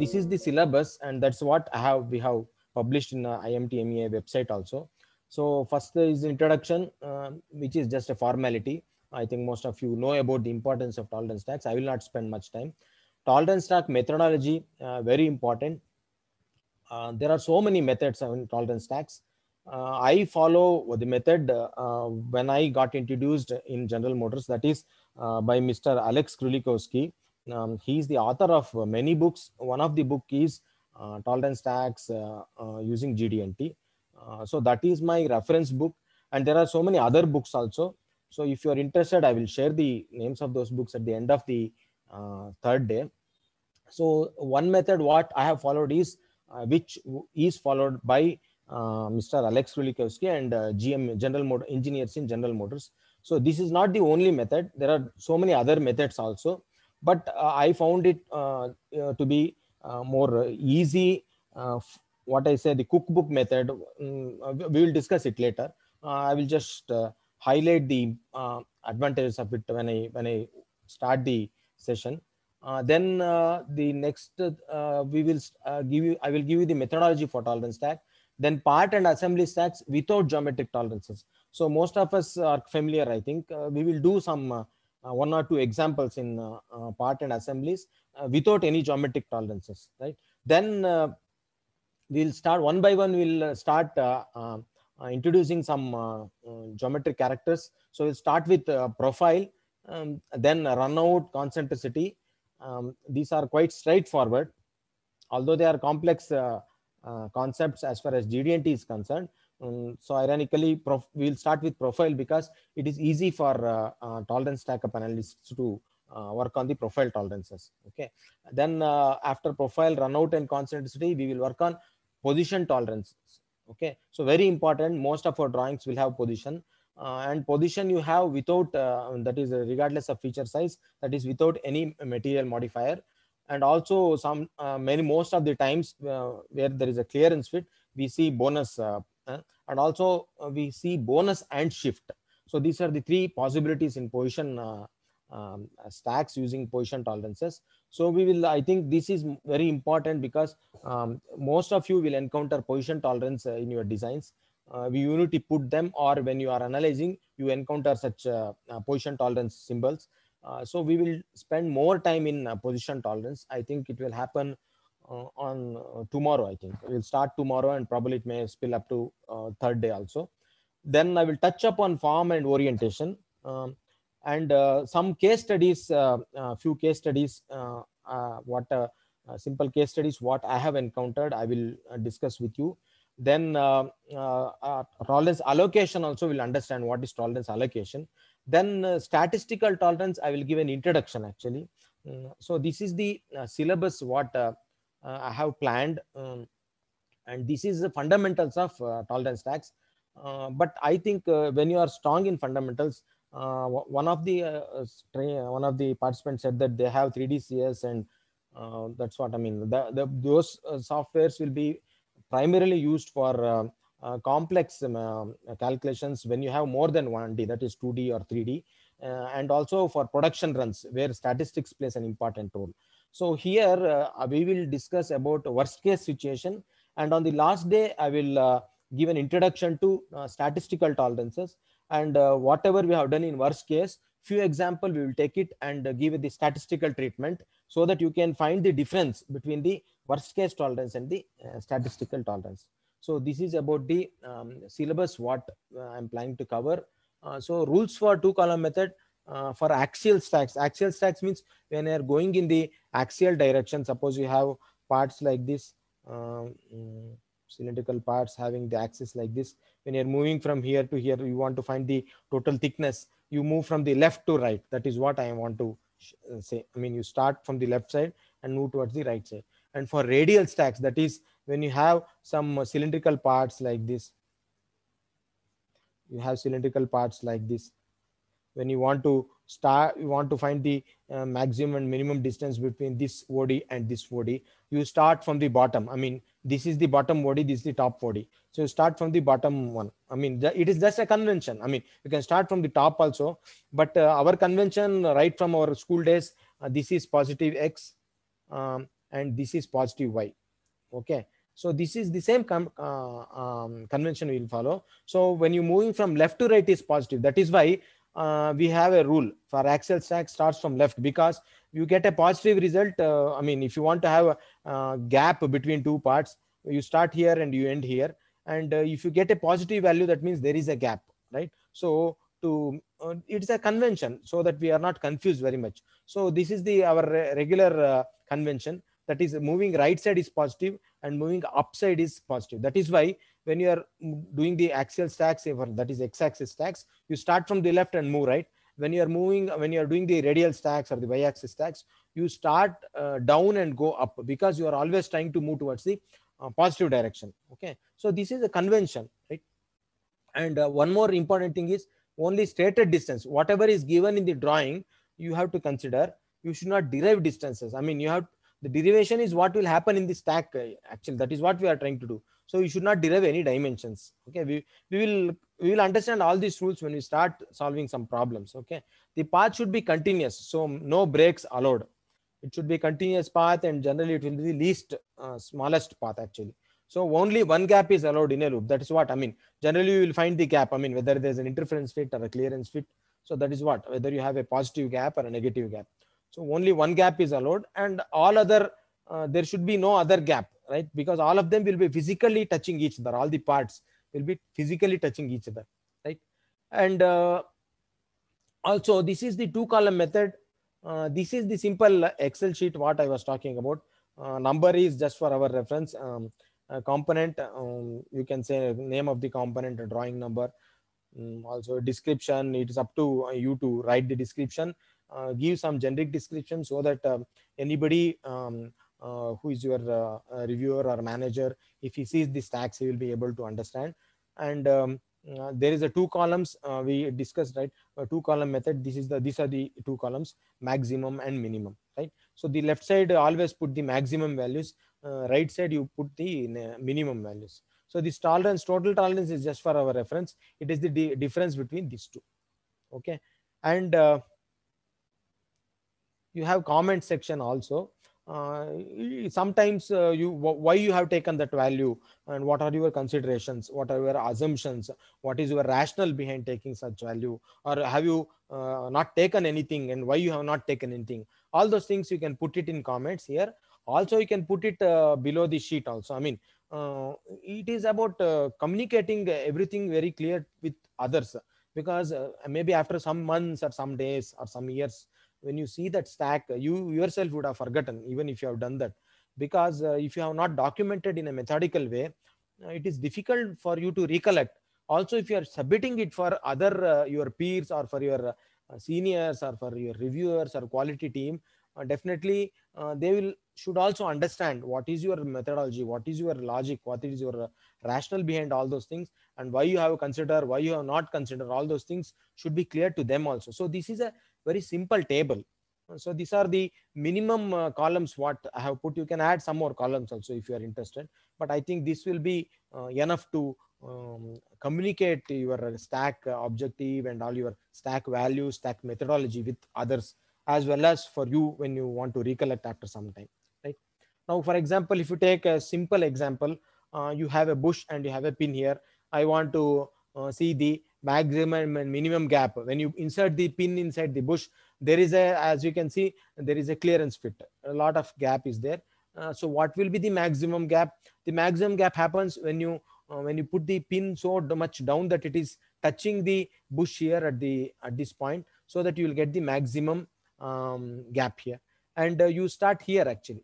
this is the syllabus and that's what I have we have published in IMT MEA website also. So first is introduction, uh, which is just a formality. I think most of you know about the importance of tolerance tax. I will not spend much time. Tolerance tax methodology, uh, very important. Uh, there are so many methods in tolerance tax. Uh, I follow the method uh, when I got introduced in General Motors, that is uh, by Mr. Alex Krulikowski um, is the author of many books. One of the book is uh, Tolerance Stacks uh, uh, using GDNT. Uh, so that is my reference book. And there are so many other books also. So if you're interested, I will share the names of those books at the end of the uh, third day. So one method what I have followed is, uh, which is followed by Mr. Alex rulikowski and GM General Motor Engineers in General Motors. So this is not the only method. There are so many other methods also but uh, i found it uh, uh to be uh, more easy uh, what i say the cookbook method um, we will discuss it later i will just highlight the advantages of it when i when i start the session then the next we will give you i will give you the methodology for tolerance stack then part and assembly stacks without geometric tolerances so most of us are familiar i think uh, we will do some uh, uh, one or two examples in uh, uh, part and assemblies without any geometric tolerances, right? Then we'll start one by one, we'll start introducing some geometric characters. So we'll start with profile, um, then run out concentricity. Um, these are quite straightforward, although they are complex uh, uh, concepts as far as GD&T is concerned. Um, so ironically, we'll start with profile because it is easy for uh, uh, tolerance stack analysts to uh, work on the profile tolerances. Okay. Then uh, after profile runout and concentricity, we will work on position tolerances. Okay. So very important. Most of our drawings will have position. Uh, and position you have without uh, that is regardless of feature size that is without any material modifier and also some many most of the times where there is a clearance fit we see bonus and also uh, we see bonus and shift. So these are the three possibilities in position uh, um, stacks using position tolerances. So we will, I think this is very important because um, most of you will encounter position tolerance uh, in your designs. Uh, we unity put them or when you are analyzing, you encounter such uh, position tolerance symbols. Uh, so we will spend more time in position tolerance. I think it will happen uh, on uh, tomorrow, I think. We'll start tomorrow and probably it may spill up to uh, third day also. Then I will touch up on form and orientation. Um, and uh, some case studies uh, uh, few case studies what simple case studies what i have encountered i will discuss with you then tolerance allocation also will understand what is tolerance allocation then statistical tolerance i will give an introduction actually mm, so this is the syllabus what uh, I have planned. Um, and this is the fundamentals of uh, tolerance tags. Uh, but I think when you are strong in fundamentals, one of the one of the participants said that they have 3DCS and that's what I mean. The, the, those softwares will be primarily used for uh, complex um, uh, calculations when you have more than 1D, that is 2D or 3D, uh, and also for production runs where statistics plays an important role. So here uh, we will discuss about worst case situation. And on the last day, I will uh, give an introduction to uh, statistical tolerances and whatever we have done in worst case, few example, we will take it and give it the statistical treatment so that you can find the difference between the worst case tolerance and the statistical tolerance. So this is about the um, syllabus what uh, I'm planning to cover. Uh, so rules for two column method uh, for axial stacks. Axial stacks means when you're going in the axial direction, suppose you have parts like this, um, mm, cylindrical parts having the axis like this. When you're moving from here to here, you want to find the total thickness. You move from the left to right. That is what I want to uh, say. I mean, you start from the left side and move towards the right side. And for radial stacks, that is when you have some cylindrical parts like this, you have cylindrical parts like this when you want to start you want to find the uh, maximum and minimum distance between this body and this body. you start from the bottom i mean this is the bottom body. this is the top body. so you start from the bottom one i mean the, it is just a convention i mean you can start from the top also but uh, our convention right from our school days uh, this is positive x um, and this is positive y okay so this is the same uh, um, convention we will follow. So when you're moving from left to right is positive. That is why uh, we have a rule for axial stack starts from left because you get a positive result. Uh, I mean, if you want to have a, a uh, gap between two parts, you start here and you end here. And uh, if you get a positive value, that means there is a gap, right? So to uh, it's a convention so that we are not confused very much. So this is the our regular uh, convention that is moving right side is positive and moving upside is positive. That is why when you are doing the axial stacks, that is x-axis stacks, you start from the left and move right. When you are moving, when you are doing the radial stacks or the y-axis stacks, you start uh, down and go up because you are always trying to move towards the uh, positive direction. Okay, so this is a convention, right? And uh, one more important thing is only stated distance. Whatever is given in the drawing, you have to consider. You should not derive distances. I mean, you have the derivation is what will happen in the stack uh, actually that is what we are trying to do so you should not derive any dimensions okay we, we will we will understand all these rules when we start solving some problems okay the path should be continuous so no breaks allowed it should be continuous path and generally it will be the least uh, smallest path actually so only one gap is allowed in a loop that is what i mean generally you will find the gap i mean whether there is an interference fit or a clearance fit so that is what whether you have a positive gap or a negative gap so only one gap is allowed and all other, uh, there should be no other gap, right? Because all of them will be physically touching each other. All the parts will be physically touching each other, right? And uh, also this is the two column method. Uh, this is the simple Excel sheet, what I was talking about. Uh, number is just for our reference. Um, component, um, you can say name of the component, drawing number, um, also description. It is up to you to write the description uh, give some generic description so that um, anybody um, uh, who is your uh, reviewer or manager, if he sees the stacks, he will be able to understand. And um, uh, there is a two columns uh, we discussed right a two column method this is the these are the two columns maximum and minimum right so the left side always put the maximum values uh, right side you put the minimum values so this tolerance total tolerance is just for our reference it is the difference between these two okay and you have comment section also uh, sometimes uh, you why you have taken that value and what are your considerations what are your assumptions what is your rationale behind taking such value or have you uh, not taken anything and why you have not taken anything all those things you can put it in comments here also you can put it uh, below the sheet also i mean uh, it is about uh, communicating everything very clear with others because maybe after some months or some days or some years when you see that stack uh, you yourself would have forgotten even if you have done that because uh, if you have not documented in a methodical way uh, it is difficult for you to recollect also if you are submitting it for other your peers or for your seniors or for your reviewers or quality team definitely they will should also understand what is your methodology what is your logic what is your rational behind all those things and why you have considered why you have not considered all those things should be clear to them also so this is a very simple table so these are the minimum uh, columns what i have put you can add some more columns also if you are interested but i think this will be uh, enough to um, communicate your stack objective and all your stack value stack methodology with others as well as for you when you want to recollect after some time right now for example if you take a simple example uh, you have a bush and you have a pin here i want to uh, see the maximum and minimum gap. When you insert the pin inside the bush, there is a, as you can see, there is a clearance fit. A lot of gap is there. Uh, so what will be the maximum gap? The maximum gap happens when you uh, when you put the pin so much down that it is touching the bush here at the at this point, so that you will get the maximum um, gap here. And uh, you start here actually.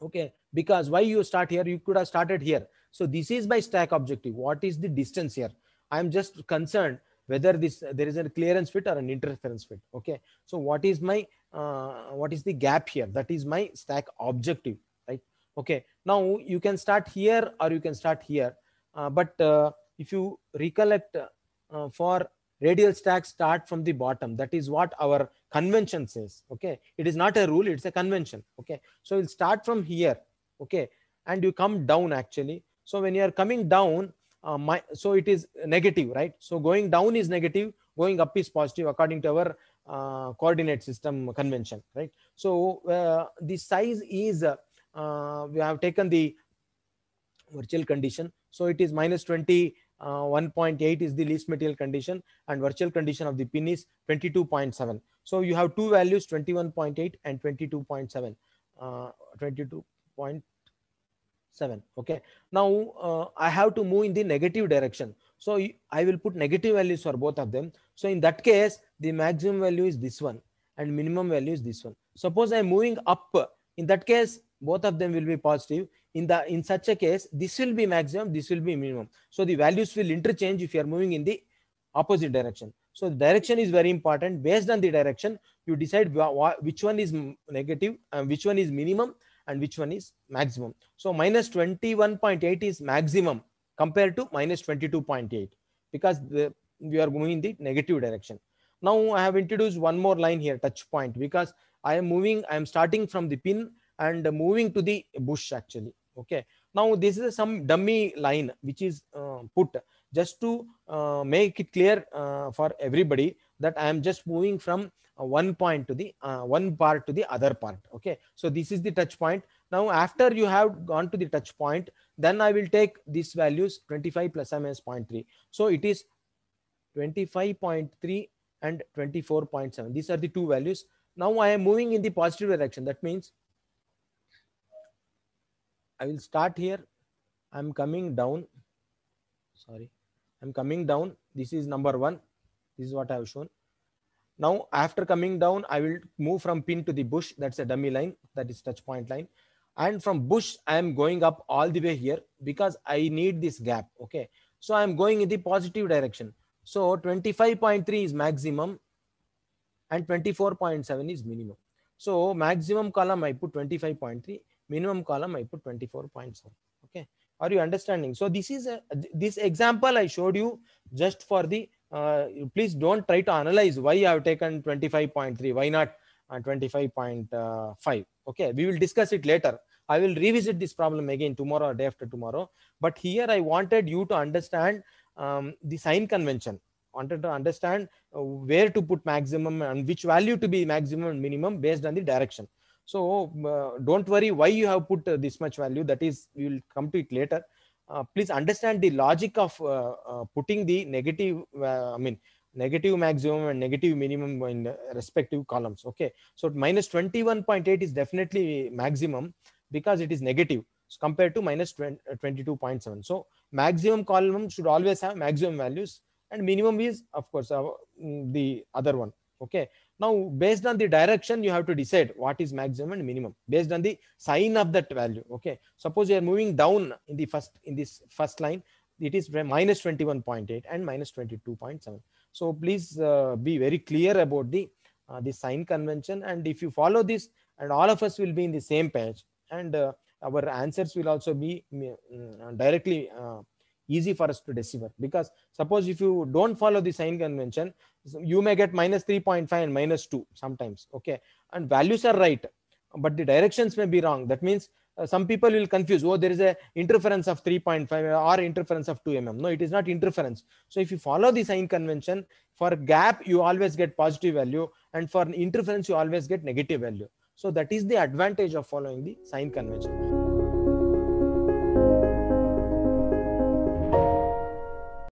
Okay, because why you start here? You could have started here. So this is my stack objective. What is the distance here? i'm just concerned whether this there is a clearance fit or an interference fit okay so what is my uh, what is the gap here that is my stack objective right okay now you can start here or you can start here uh, but uh, if you recollect uh, for radial stack start from the bottom that is what our convention says okay it is not a rule it's a convention okay so you'll start from here okay and you come down actually so when you are coming down uh, my, so it is negative, right? So going down is negative, going up is positive according to our uh, coordinate system convention, right? So uh, the size is, uh, we have taken the virtual condition. So it is minus 20, uh, 1.8 is the least material condition and virtual condition of the pin is 22.7. So you have two values, 21.8 and 22.7, 22.7. 7 okay now uh, i have to move in the negative direction so i will put negative values for both of them so in that case the maximum value is this one and minimum value is this one suppose i am moving up in that case both of them will be positive in the in such a case this will be maximum this will be minimum so the values will interchange if you are moving in the opposite direction so direction is very important based on the direction you decide which one is negative and uh, which one is minimum and which one is maximum. So minus 21.8 is maximum compared to minus 22.8 because the, we are moving in the negative direction. Now I have introduced one more line here, touch point, because I am moving, I am starting from the pin and moving to the bush actually. Okay. Now this is some dummy line which is uh, put just to uh, make it clear uh, for everybody that I am just moving from uh, one point to the uh, one part to the other part okay so this is the touch point now after you have gone to the touch point then i will take these values 25 plus or minus 0.3 so it is 25.3 and 24.7 these are the two values now i am moving in the positive direction that means i will start here i'm coming down sorry i'm coming down this is number 1 this is what i have shown now, after coming down, I will move from pin to the bush. That's a dummy line. That is touch point line. And from bush, I am going up all the way here because I need this gap. Okay. So I am going in the positive direction. So 25.3 is maximum and 24.7 is minimum. So maximum column, I put 25.3 minimum column, I put 24.7. Okay. Are you understanding? So this is a, this example I showed you just for the uh, please don't try to analyze why I have taken 25.3, why not uh, 25.5. Uh, okay, we will discuss it later. I will revisit this problem again tomorrow or day after tomorrow. But here I wanted you to understand um, the sign convention. Wanted to understand uh, where to put maximum and which value to be maximum and minimum based on the direction. So uh, don't worry why you have put uh, this much value. That is, we will come to it later. Uh, please understand the logic of uh, uh, putting the negative, I mean, negative maximum and negative minimum in respective columns. Okay. So minus 21.8 is definitely maximum because it is negative compared to minus 22.7. So maximum column should always have maximum values and minimum is of course uh, the other one. Okay. Now, based on the direction, you have to decide what is maximum and minimum based on the sign of that value. Okay. Suppose you are moving down in the first in this first line, it is minus 21.8 and minus 22.7. So please uh, be very clear about the uh, the sign convention. And if you follow this, and all of us will be in the same page, and uh, our answers will also be mm, uh, directly uh, easy for us to decipher because suppose if you don't follow the sign convention you may get minus 3.5 and minus 2 sometimes okay and values are right but the directions may be wrong that means uh, some people will confuse oh there is a interference of 3.5 or interference of 2 mm no it is not interference so if you follow the sign convention for gap you always get positive value and for interference you always get negative value so that is the advantage of following the sign convention